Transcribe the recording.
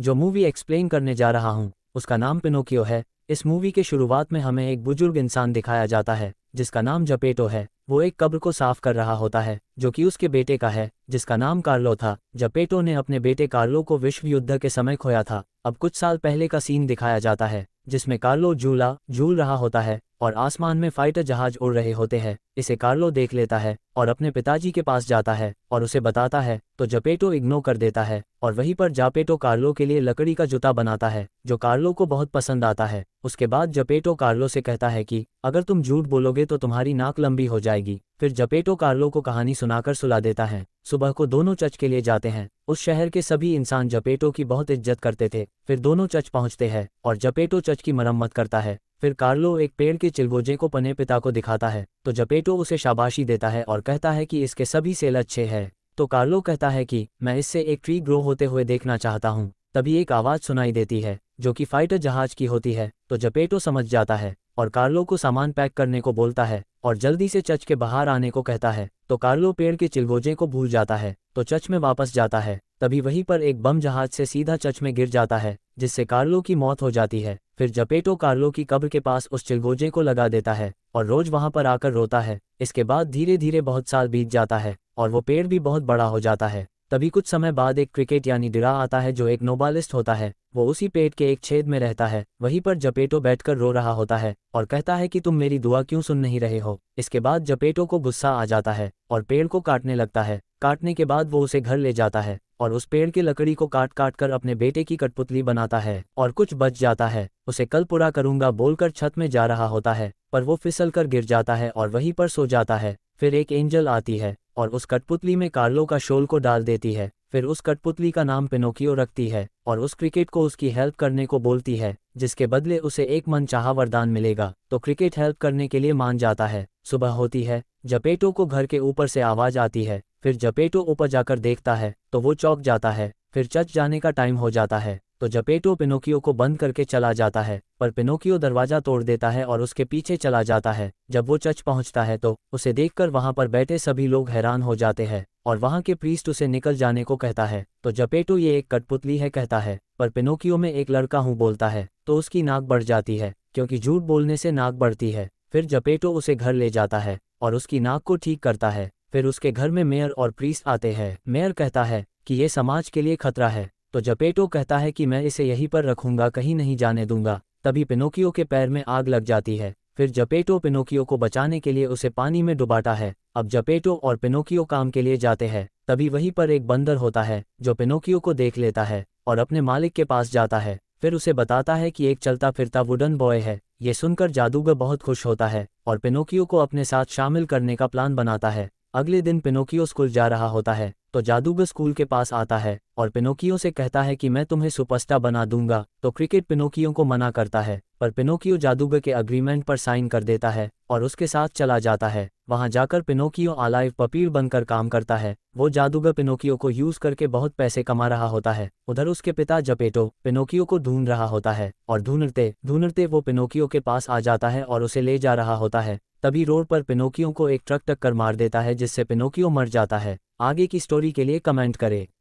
जो movie explain करने जा रहा हूँ उसका नाम पिनोकियो है इस मूवी के शुरुआत में हमें एक बुजुर्ग इंसान दिखाया जाता है जिसका नाम जपेटो है वो एक कब्र को साफ कर रहा होता है जो कि उसके बेटे का है जिसका नाम कार्लो था जपेटो ने अपने बेटे कार्लो को विश्व युद्ध के समय खोया था अब कुछ साल पहले का सीन दिखाया जाता है जिसमें कार्लो झूला झूल रहा होता है और आसमान में फाइटर जहाज उड़ रहे होते हैं इसे कार्लो देख लेता है और अपने पिताजी के पास जाता है और उसे बताता है तो जपेटो इग्नो कर देता है और वहीं पर जापेटो कार्लो के लिए लकड़ी का जूता बनाता है जो कार्लो को बहुत पसंद आता है उसके बाद जपेटो कार्लो से कहता है कि अगर तुम झूठ बोलोगे तो तुम्हारी नाक लंबी हो जाएगी फिर जपेटो कार्लो को कहानी सुनाकर सुला देता है सुबह को दोनों चर्च के लिए जाते हैं उस शहर के सभी इंसान जपेटो की बहुत इज्जत करते थे फिर दोनों चर्च पहुंचते हैं और जपेटो चर्च की मरम्मत करता है फिर कार्लो एक पेड़ के चिलगोजे को पने पिता को दिखाता है तो जपेटो उसे शाबाशी देता है और कहता है कि इसके सभी सेल अच्छे हैं तो कार्लो कहता है कि मैं इससे एक ट्री ग्रो होते हुए देखना चाहता हूँ तभी एक आवाज़ सुनाई देती है जो कि फाइटर जहाज की होती है तो जपेटो समझ जाता है और कार्लो को सामान पैक करने को बोलता है और जल्दी से चच के बाहर आने को कहता है तो कार्लो पेड़ के चिलगोजे को भूल जाता है तो चच में वापस जाता है तभी वहीं पर एक बम जहाज से सीधा चच में गिर जाता है जिससे कार्लो की मौत हो जाती है फिर जपेटो कार्लो की कब्र के पास उस चिलगोजे को लगा देता है और रोज वहां पर आकर रोता है इसके बाद धीरे धीरे बहुत साल बीत जाता है और वो पेड़ भी बहुत बड़ा हो जाता है तभी कुछ समय बाद एक क्रिकेट यानी डिरा आता है जो एक नोबालिस्ट होता है वो उसी पेट के एक छेद में रहता है वहीं पर जपेटो बैठकर रो रहा होता है और कहता है कि तुम मेरी दुआ क्यों सुन नहीं रहे हो इसके बाद जपेटो को गुस्सा आ जाता है और पेड़ को काटने लगता है काटने के बाद वो उसे घर ले जाता है और उस पेड़ की लकड़ी को काट काट कर अपने बेटे की कठपुतली बनाता है और कुछ बच जाता है उसे कल पूरा करूंगा बोलकर छत में जा रहा होता है पर वो फिसल कर गिर जाता है और वहीं पर सो जाता है फिर एक एंजल आती है और उस कठपुतली में कार्लो का शोल को डाल देती है फिर उस कठपुतली का नाम पिनोकियो रखती है और उस क्रिकेट को उसकी हेल्प करने को बोलती है जिसके बदले उसे एक मन चाह वरदान मिलेगा तो क्रिकेट हेल्प करने के लिए मान जाता है सुबह होती है जपेटो को घर के ऊपर से आवाज आती है फिर जपेटो ऊपर जाकर देखता है तो वो चौक जाता है फिर चर्च जाने का टाइम हो जाता है तो जपेटो पिनोकियो को बंद करके चला जाता है पर पिनोकियो दरवाजा तोड़ देता है और उसके पीछे चला जाता है जब वो चर्च पहुंचता है तो उसे देखकर वहां पर बैठे सभी लोग हैरान हो जाते हैं और वहां के प्रीस्ट उसे निकल जाने को कहता है तो जपेटो ये एक कठपुतली है कहता है पर पिनोकियो में एक लड़का हूँ बोलता है तो उसकी नाक बढ़ जाती है क्योंकि झूठ बोलने से नाक बढ़ती है फिर जपेटो उसे घर ले जाता है और उसकी नाक को ठीक करता है फिर उसके घर में मेयर और प्रीस्ट आते हैं मेयर कहता है कि ये समाज के लिए खतरा है तो जपेटो कहता है कि मैं इसे यहीं पर रखूंगा कहीं नहीं जाने दूंगा तभी पिनोकियो के पैर में आग लग जाती है फिर जपेटो पिनोकियो को बचाने के लिए उसे पानी में डुबाता है अब जपेटो और पिनोकियो काम के लिए जाते हैं तभी वहीं पर एक बंदर होता है जो पिनोकियो को देख लेता है और अपने मालिक के पास जाता है फिर उसे बताता है कि एक चलता फिरता वुडन बॉय है ये सुनकर जादूगर बहुत खुश होता है और पिनोकियो को अपने साथ शामिल करने का प्लान बनाता है अगले दिन पिनोकियो स्कूल जा रहा होता है तो जादूगर स्कूल के पास आता है और पिनोकियो से कहता है कि मैं तुम्हें सुपरस्टार बना दूंगा तो क्रिकेट पिनोकियो को मना करता है पर पिनोकियो जादूगर के अग्रीमेंट पर साइन कर देता है और उसके साथ चला जाता है वहां जाकर पिनोकियो आलाइव पपीर बनकर काम करता है वो जादूगर पिनोकियो को यूज करके बहुत पैसे कमा रहा होता है उधर उसके पिता जपेटो पिनोकियो को ढूंढ रहा होता है और ढूंढते ढूंढते वो पिनोकियो के पास आ जाता है और उसे ले जा रहा होता है तभी रोड पर पिनोकियो को एक ट्रक टक्कर मार देता है जिससे पिनोकियो मर जाता है आगे की स्टोरी के लिए कमेंट करें